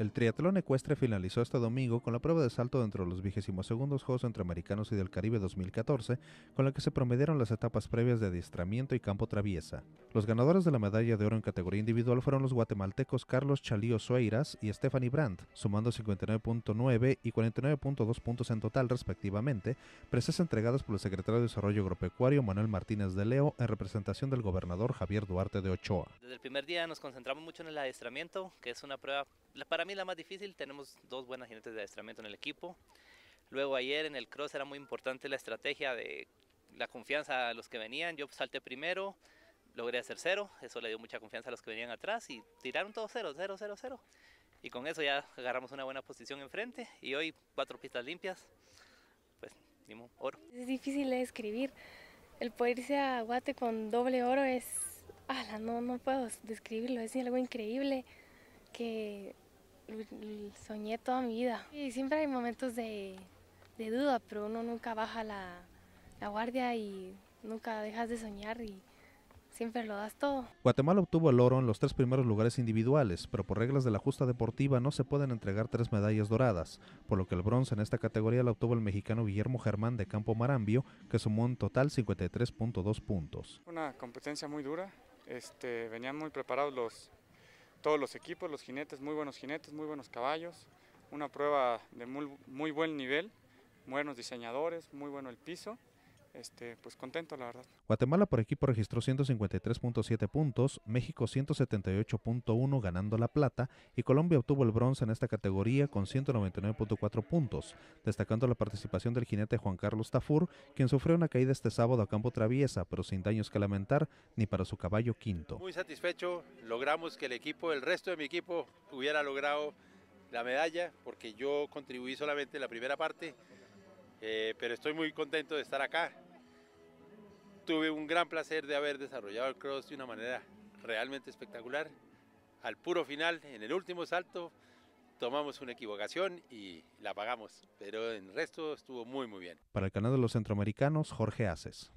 El triatlón ecuestre finalizó este domingo con la prueba de salto dentro de los 22 Juegos Centroamericanos y del Caribe 2014, con la que se promedieron las etapas previas de adiestramiento y campo traviesa. Los ganadores de la medalla de oro en categoría individual fueron los guatemaltecos Carlos Chalío Sueiras y Stephanie Brandt, sumando 59.9 y 49.2 puntos en total respectivamente, presas entregadas por el secretario de Desarrollo Agropecuario Manuel Martínez de Leo en representación del gobernador Javier Duarte de Ochoa. Desde el primer día nos concentramos mucho en el adiestramiento, que es una prueba para mí la más difícil, tenemos dos buenas jinetes de adiestramiento en el equipo. Luego ayer en el cross era muy importante la estrategia de la confianza a los que venían. Yo salté primero, logré hacer cero, eso le dio mucha confianza a los que venían atrás y tiraron todos cero, cero, cero, cero. Y con eso ya agarramos una buena posición enfrente y hoy cuatro pistas limpias, pues dimos oro. Es difícil de escribir, el poder irse a Guate con doble oro es, no, no puedo describirlo, es algo increíble que soñé toda mi vida. Y siempre hay momentos de, duda, pero uno nunca baja la, la guardia y nunca dejas de soñar y siempre lo das todo. Guatemala obtuvo el oro en los tres primeros lugares individuales, pero por reglas de la justa deportiva no se pueden entregar tres medallas doradas, por lo que el bronce en esta categoría la obtuvo el mexicano Guillermo Germán de Campo Marambio, que sumó en total 53.2 puntos. Una competencia muy dura, este, venían muy preparados los, todos los equipos, los jinetes, muy buenos jinetes, muy buenos caballos, una prueba de muy, muy buen nivel, buenos diseñadores, muy bueno el piso este, pues contento, la verdad. Guatemala por equipo registró 153.7 puntos, México 178.1 ganando la plata y Colombia obtuvo el bronce en esta categoría con 199.4 puntos, destacando la participación del jinete Juan Carlos Tafur, quien sufrió una caída este sábado a campo traviesa, pero sin daños que lamentar ni para su caballo quinto. Muy satisfecho, logramos que el equipo, el resto de mi equipo, hubiera logrado la medalla, porque yo contribuí solamente en la primera parte, eh, pero estoy muy contento de estar acá tuve un gran placer de haber desarrollado el cross de una manera realmente espectacular. Al puro final, en el último salto, tomamos una equivocación y la pagamos, pero en resto estuvo muy muy bien. Para el canal de los centroamericanos, Jorge Aces.